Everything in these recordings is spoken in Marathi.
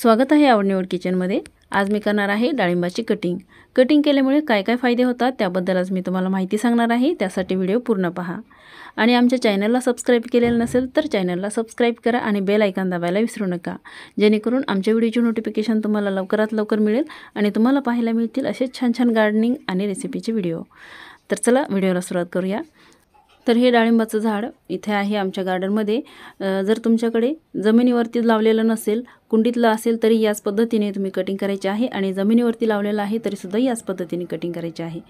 स्वागत आहे आवडनिवड किचनमध्ये आज मी करणार आहे डाळिंबाची कटिंग कटिंग केल्यामुळे काय काय फायदे होतात त्याबद्दल आज मी तुम्हाला माहिती सांगणार आहे त्यासाठी व्हिडिओ पूर्ण पहा आणि आमच्या चॅनलला सबस्क्राईब केलेलं नसेल तर चॅनलला सबस्क्राईब करा आणि बेल आयकॉन दाबायला विसरू नका जेणेकरून आमच्या व्हिडिओची नोटिफिकेशन तुम्हाला लवकरात लवकर मिळेल आणि तुम्हाला पाहायला मिळतील असे छान छान गार्डनिंग आणि रेसिपीचे व्हिडिओ तर चला व्हिडिओला सुरुवात करूया तर हे डाळिंबाचं झाड इथे आहे आमच्या गार्डनमध्ये जर तुमच्याकडे जमिनीवरती लावलेलं नसेल कुंडीतलं असेल तरी याच पद्धतीने तुम्ही कटिंग करायची आहे आणि जमिनीवरती लावलेलं आहे तरीसुद्धा याच पद्धतीने कटिंग करायची आहे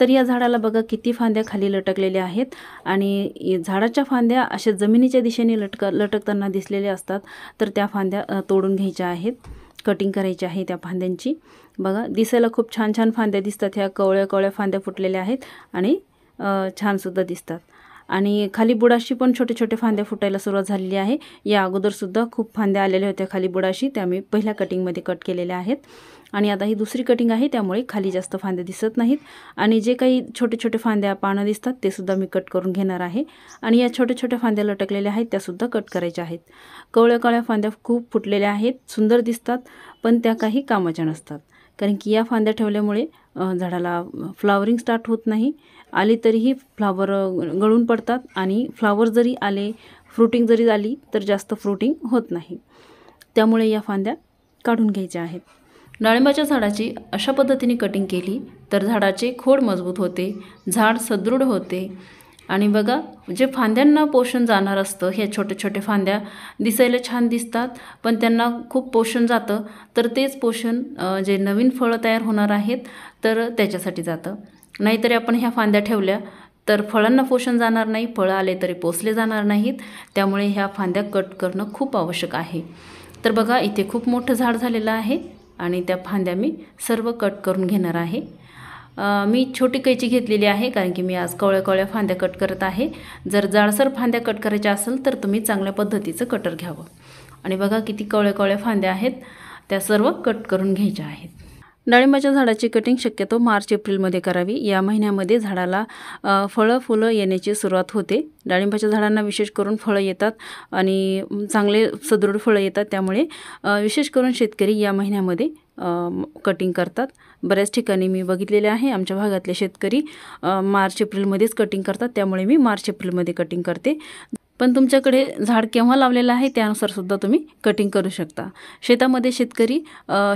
तर या झाडाला बघा किती फांद्या खाली लटकलेल्या आहेत आणि झाडाच्या फांद्या अशा जमिनीच्या दिशेने लटक लटकताना दिसलेल्या असतात तर त्या फांद्या तोडून घ्यायच्या आहेत कटिंग करायची आहे त्या फांद्यांची बघा दिसायला खूप छान छान फांद्या दिसतात ह्या कवळ्या कवळ्या फांद्या फुटलेल्या आहेत आणि छानसुद्धा दिसतात आणि खाली बुडाशी पण छोटे छोटे फांद्या फुटायला सुरुवात झालेली आहे या अगोदरसुद्धा खूप फांद्या आलेल्या होत्या खाली बुडाशी त्या मी पहिल्या कटिंगमध्ये कट केलेल्या आहेत आणि आता ही दुसरी कटिंग आहे त्यामुळे खाली जास्त फांद्या दिसत नाहीत आणि जे काही छोटे छोटे फांद्या पानं दिसतात ते सुद्धा मी कट करून घेणार आहे आणि या छोट्या छोट्या फांद्या लटकलेल्या आहेत त्यासुद्धा कट करायच्या आहेत कवळ्या कवळ्या फांद्या खूप फुटलेल्या आहेत सुंदर दिसतात पण त्या काही कामाच्या नसतात कारण की या फांद्या ठेवल्यामुळे झाडाला फ्लावरिंग स्टार्ट होत नाही आली तरीही फ्लावर गळून पडतात आणि फ्लावर जरी आले फ्रुटिंग जरी आली तर जास्त फ्रुटिंग होत नाही त्यामुळे या फांद्या काढून घ्यायच्या आहेत डाळिंबाच्या झाडाची अशा पद्धतीने कटिंग केली तर झाडाचे खोड मजबूत होते झाड सदृढ होते आणि बघा जे फांद्यांना पोषण जाणार असतं ह्या छोटे छोटे फांद्या दिसायला छान दिसतात पण त्यांना खूप पोषण जातं तर तेच पोषण जे नवीन फळं तयार होणार आहेत तर त्याच्यासाठी जातं नाहीतरी आपण ह्या फांद्या ठेवल्या तर फळांना पोषण जाणार नाही फळं आले तरी पोचले जाणार नाहीत त्यामुळे ह्या फांद्या कट करणं खूप आवश्यक आहे तर बघा इथे खूप मोठं झाड झालेलं आहे आणि त्या फांद्या मी सर्व कट करून घेणार आहे मी छोटी कैची घेतलेली आहे कारण की मी आज कवळ्या कवळ्या फांद्या कट करत आहे जर जाडसर फांद्या कट करायच्या असेल तर तुम्ही चांगल्या पद्धतीचं कटर घ्यावं आणि बघा किती कवळ्या कवळ्या फांद्या आहेत त्या सर्व कट करून घ्यायच्या आहेत डाळिंबाच्या झाडाची कटिंग शक्यतो मार्च एप्रिलमध्ये करावी या महिन्यामध्ये झाडाला फळं फुलं येण्याची सुरुवात होते डाळिंबाच्या झाडांना विशेष करून फळं येतात आणि चांगले सदृढ फळं येतात त्यामुळे विशेष करून शेतकरी या महिन्यामध्ये कटिंग करतात बऱ्याच ठिकाणी मी बघितलेले आहे आमच्या भागातले शेतकरी मार्च एप्रिलमध्येच कटिंग करतात त्यामुळे मी मार्च एप्रिलमध्ये कटिंग करते पण तुमच्याकडे झाड केव्हा लावलेलं आहे त्यानुसार सुद्धा तुम्ही कटिंग करू शकता शेतामध्ये शेतकरी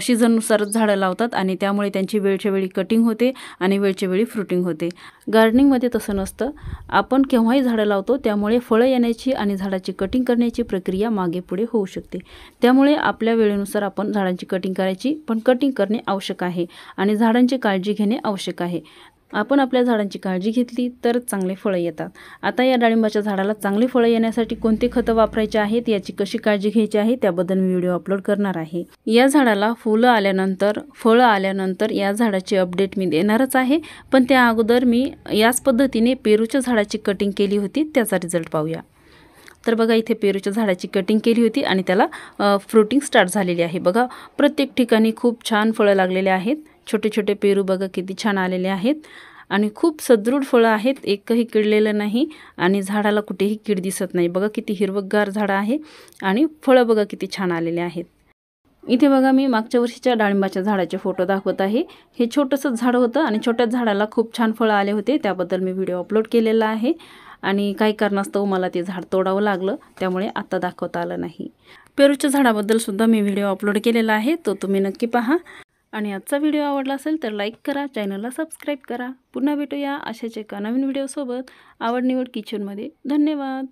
सीझननुसारच झाडं लावतात आणि त्यामुळे त्यांची वेळच्या वेळी कटिंग होते आणि वेळच्या वेळी फ्रुटिंग होते गार्डनिंगमध्ये तसं नसतं आपण केव्हाही झाडं लावतो त्यामुळे फळं येण्याची आणि झाडाची कटिंग करण्याची प्रक्रिया मागे पुढे होऊ शकते त्यामुळे आपल्या वेळेनुसार आपण झाडांची कटिंग करायची पण कटिंग करणे आवश्यक आहे आणि झाडांची काळजी घेणे आवश्यक आहे आपण आपल्या झाडांची काळजी घेतली तर चांगले फळं येतात आता या डाळिंबाच्या झाडाला चांगले फळं येण्यासाठी कोणती खतं वापरायचे आहेत याची कशी काळजी घ्यायची आहे त्याबद्दल मी व्हिडिओ अपलोड करणार आहे या झाडाला फुलं आल्यानंतर फळं आल्यानंतर या झाडाची अपडेट मी देणारच आहे पण त्या अगोदर मी याच पद्धतीने पेरूच्या झाडाची कटिंग केली होती त्याचा रिझल्ट पाहूया तर बघा इथे पेरूच्या झाडाची कटिंग केली होती आणि त्याला फ्रुटिंग स्टार्ट झालेली आहे बघा प्रत्येक ठिकाणी खूप छान फळं लागलेले आहेत छोटे छोटे पेरू बघा किती छान आलेले आहेत आणि खूप सदृढ फळं आहेत एकही किडलेलं नाही आणि झाडाला कुठेही कीड दिसत नाही बघा किती हिरवगार झाडं आहे आणि फळं बघा किती छान आलेले आहेत इथे बघा मी मागच्या वर्षीच्या डाळिंबाच्या झाडाचे फोटो दाखवत आहे हे छोटंसं झाड होतं आणि छोट्या झाडाला खूप छान फळं आले होते त्याबद्दल मी व्हिडिओ अपलोड केलेला आहे आणि काही कारणास्तव मला ते झाड तोडावं लागलं त्यामुळे आत्ता दाखवता आलं नाही पेरूच्या झाडाबद्दल सुद्धा मी व्हिडिओ अपलोड केलेला आहे तो तुम्ही नक्की पहा आणि आजचा व्हिडिओ आवडला असेल तर लाईक करा चॅनलला सबस्क्राईब करा पुन्हा भेटूया अशाच एका नवीन व्हिडिओसोबत आवडनिवड किचनमध्ये धन्यवाद